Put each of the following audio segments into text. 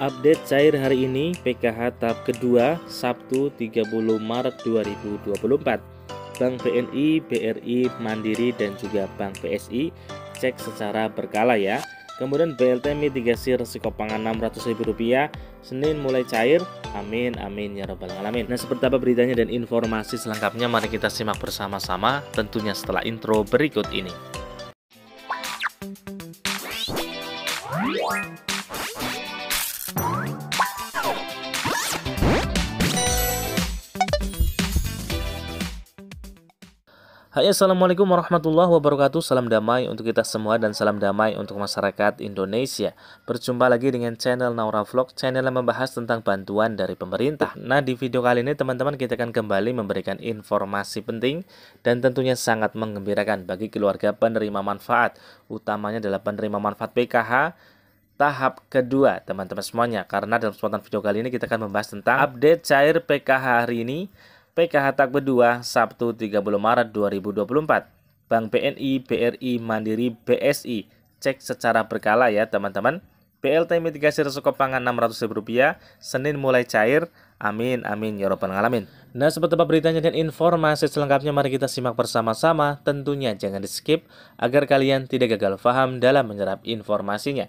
Update cair hari ini PKH tahap kedua Sabtu 30 Maret 2024. Bank BNI, BRI, Mandiri dan juga Bank BSI cek secara berkala ya. Kemudian BLT mitigasi resiko pangan Rp600.000 Senin mulai cair. Amin amin ya robbal alamin. Nah, seperti apa beritanya dan informasi selengkapnya mari kita simak bersama-sama tentunya setelah intro berikut ini. Hai assalamualaikum warahmatullahi wabarakatuh Salam damai untuk kita semua dan salam damai untuk masyarakat Indonesia Berjumpa lagi dengan channel Naura Vlog Channel yang membahas tentang bantuan dari pemerintah Nah di video kali ini teman-teman kita akan kembali memberikan informasi penting Dan tentunya sangat mengembirakan bagi keluarga penerima manfaat Utamanya adalah penerima manfaat PKH tahap kedua teman-teman semuanya karena dalam kesempatan video kali ini kita akan membahas tentang update cair PKH hari ini PKH Tak Berdua Sabtu 30 Maret 2024. Bank BNI, BRI, Mandiri, BSI cek secara berkala ya teman-teman. BLT mitigasi resiko pangan Rp600.000, Senin mulai cair, amin amin ya Rabbal alamin. Nah seperti apa beritanya dan informasi selengkapnya mari kita simak bersama-sama, tentunya jangan di skip agar kalian tidak gagal paham dalam menyerap informasinya.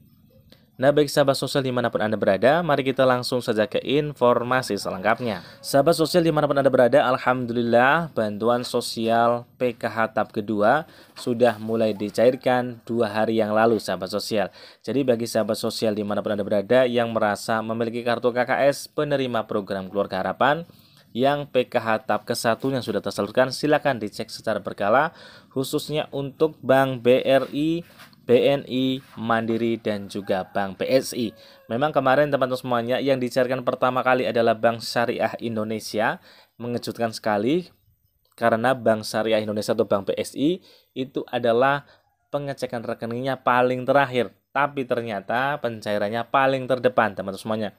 Nah baik sahabat sosial dimanapun Anda berada, mari kita langsung saja ke informasi selengkapnya. Sahabat sosial dimanapun Anda berada, Alhamdulillah bantuan sosial PKH tahap kedua sudah mulai dicairkan dua hari yang lalu sahabat sosial. Jadi bagi sahabat sosial dimanapun Anda berada yang merasa memiliki kartu KKS penerima program keluarga harapan, yang PKH tahap ke-1 yang sudah tersalurkan silakan dicek secara berkala khususnya untuk Bank BRI BNI, Mandiri, dan juga Bank BSI. Memang kemarin teman-teman semuanya yang dicarikan pertama kali adalah Bank Syariah Indonesia. Mengejutkan sekali karena Bank Syariah Indonesia atau Bank BSI itu adalah pengecekan rekeningnya paling terakhir. Tapi ternyata pencairannya paling terdepan teman-teman semuanya.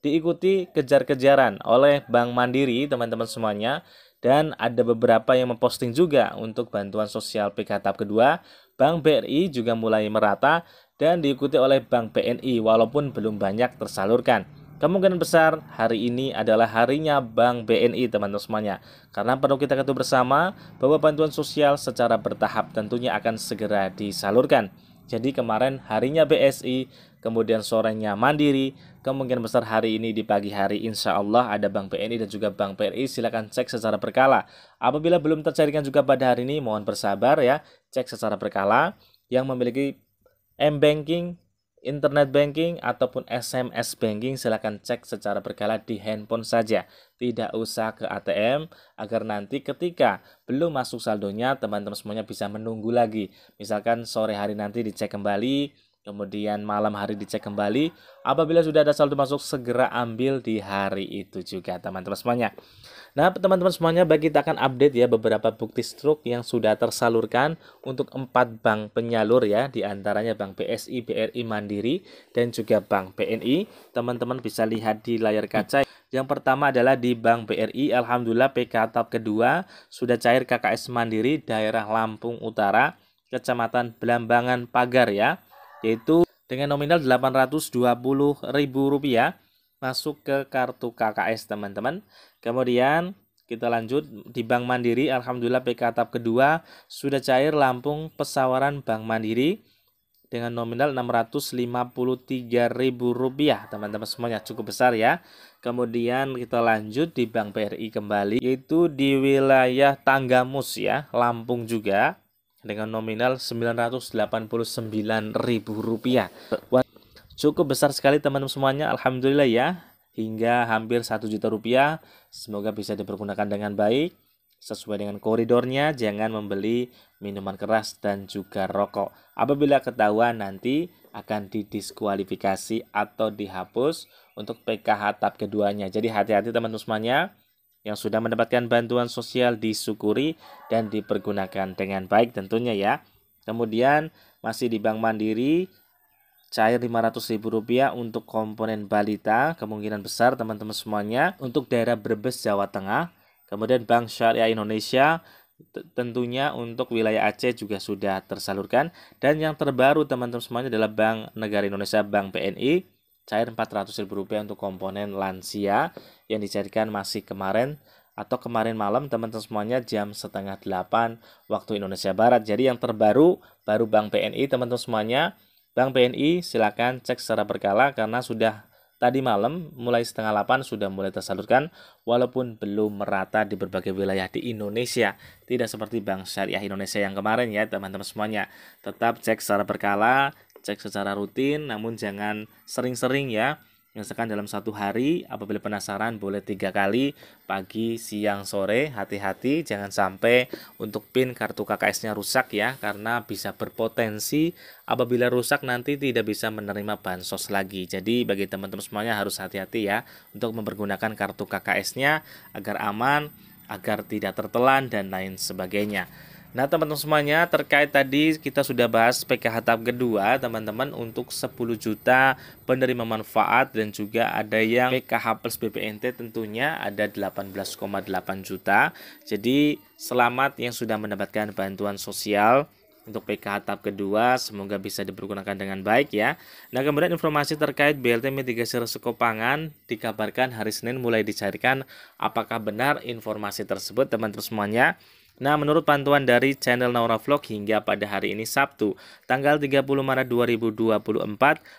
Diikuti kejar-kejaran oleh Bank Mandiri teman-teman semuanya dan ada beberapa yang memposting juga untuk bantuan sosial PK tahap kedua Bank BRI juga mulai merata dan diikuti oleh Bank BNI walaupun belum banyak tersalurkan. Kemungkinan besar hari ini adalah harinya Bank BNI teman-teman semuanya. Karena perlu kita ketuk bersama bahwa bantuan sosial secara bertahap tentunya akan segera disalurkan. Jadi kemarin harinya BSI, kemudian sorenya Mandiri, kemungkinan besar hari ini di pagi hari insya Allah ada Bank BNI dan juga Bank BRI. Silahkan cek secara berkala. Apabila belum terjaringan juga pada hari ini, mohon bersabar ya cek secara berkala yang memiliki m-banking, internet banking ataupun SMS banking silahkan cek secara berkala di handphone saja. Tidak usah ke ATM agar nanti ketika belum masuk saldonya teman-teman semuanya bisa menunggu lagi. Misalkan sore hari nanti dicek kembali, kemudian malam hari dicek kembali. Apabila sudah ada saldo masuk segera ambil di hari itu juga teman-teman semuanya. Nah, teman-teman semuanya, bagi kita akan update ya beberapa bukti struk yang sudah tersalurkan untuk empat bank penyalur ya, diantaranya Bank BSI, BRI Mandiri, dan juga Bank BNI. Teman-teman bisa lihat di layar kaca. Yang pertama adalah di Bank BRI, Alhamdulillah PK tahap kedua sudah cair KKS Mandiri daerah Lampung Utara, Kecamatan Belambangan Pagar ya, yaitu dengan nominal Rp820.000 masuk ke kartu KKS teman-teman. Kemudian kita lanjut di Bank Mandiri, Alhamdulillah PK tahap kedua sudah cair Lampung pesawaran Bank Mandiri dengan nominal Rp653.000 teman-teman semuanya cukup besar ya. Kemudian kita lanjut di Bank BRI kembali yaitu di wilayah Tanggamus ya, Lampung juga dengan nominal Rp989.000. Cukup besar sekali teman-teman semuanya, Alhamdulillah ya. Hingga hampir 1 juta rupiah, semoga bisa dipergunakan dengan baik. Sesuai dengan koridornya, jangan membeli minuman keras dan juga rokok. Apabila ketahuan nanti akan didiskualifikasi atau dihapus untuk PKH tahap keduanya. Jadi hati-hati teman-teman semuanya yang sudah mendapatkan bantuan sosial disyukuri dan dipergunakan dengan baik tentunya ya. Kemudian masih di Bank Mandiri cair Rp500.000 untuk komponen balita, kemungkinan besar teman-teman semuanya untuk daerah Brebes Jawa Tengah. Kemudian Bank Syariah Indonesia tentunya untuk wilayah Aceh juga sudah tersalurkan dan yang terbaru teman-teman semuanya adalah Bank Negara Indonesia Bank BNI cair Rp400.000 untuk komponen lansia yang dicairkan masih kemarin atau kemarin malam teman-teman semuanya jam setengah delapan waktu Indonesia Barat. Jadi yang terbaru baru Bank BNI teman-teman semuanya Bank BNI silakan cek secara berkala karena sudah tadi malam mulai setengah 8 sudah mulai tersalurkan walaupun belum merata di berbagai wilayah di Indonesia. Tidak seperti Bank Syariah Indonesia yang kemarin ya teman-teman semuanya. Tetap cek secara berkala, cek secara rutin namun jangan sering-sering ya misalkan dalam satu hari. Apabila penasaran boleh tiga kali pagi, siang, sore. Hati-hati jangan sampai untuk pin kartu KKS-nya rusak ya karena bisa berpotensi apabila rusak nanti tidak bisa menerima bansos lagi. Jadi bagi teman-teman semuanya harus hati-hati ya untuk mempergunakan kartu KKS-nya agar aman, agar tidak tertelan dan lain sebagainya. Nah teman-teman semuanya terkait tadi kita sudah bahas PKH tahap kedua teman-teman untuk 10 juta penerima manfaat dan juga ada yang PKH plus BPNT tentunya ada 18,8 juta. Jadi selamat yang sudah mendapatkan bantuan sosial untuk PKH tahap kedua semoga bisa dipergunakan dengan baik ya. Nah kemudian informasi terkait BLT mitigasi resiko pangan dikabarkan hari Senin mulai dicarikan apakah benar informasi tersebut teman-teman semuanya. Nah, menurut pantauan dari channel Naura Vlog hingga pada hari ini Sabtu, tanggal 30 Maret 2024,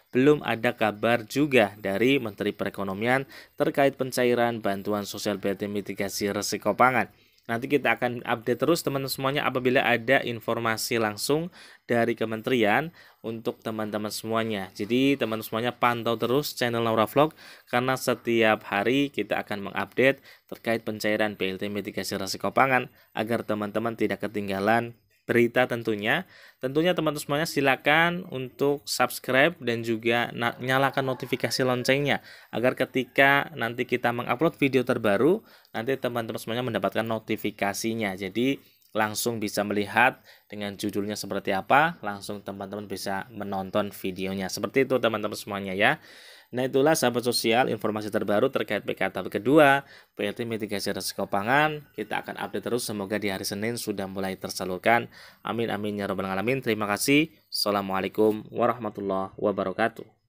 belum ada kabar juga dari Menteri Perekonomian terkait pencairan bantuan sosial BT mitigasi resiko pangan. Nanti kita akan update terus teman-teman semuanya apabila ada informasi langsung dari kementerian untuk teman-teman semuanya. Jadi teman-teman semuanya pantau terus channel Laura Vlog karena setiap hari kita akan mengupdate terkait pencairan BLT mitigasi resiko pangan agar teman-teman tidak ketinggalan berita tentunya. Tentunya teman-teman semuanya silakan untuk subscribe dan juga nyalakan notifikasi loncengnya agar ketika nanti kita mengupload video terbaru nanti teman-teman semuanya mendapatkan notifikasinya. Jadi langsung bisa melihat dengan judulnya seperti apa, langsung teman-teman bisa menonton videonya. Seperti itu teman-teman semuanya ya. Nah itulah sahabat sosial informasi terbaru terkait PK tahap kedua PLT mitigasi resiko pangan. Kita akan update terus semoga di hari Senin sudah mulai tersalurkan. Amin amin ya robbal alamin. Terima kasih. Assalamualaikum warahmatullahi wabarakatuh.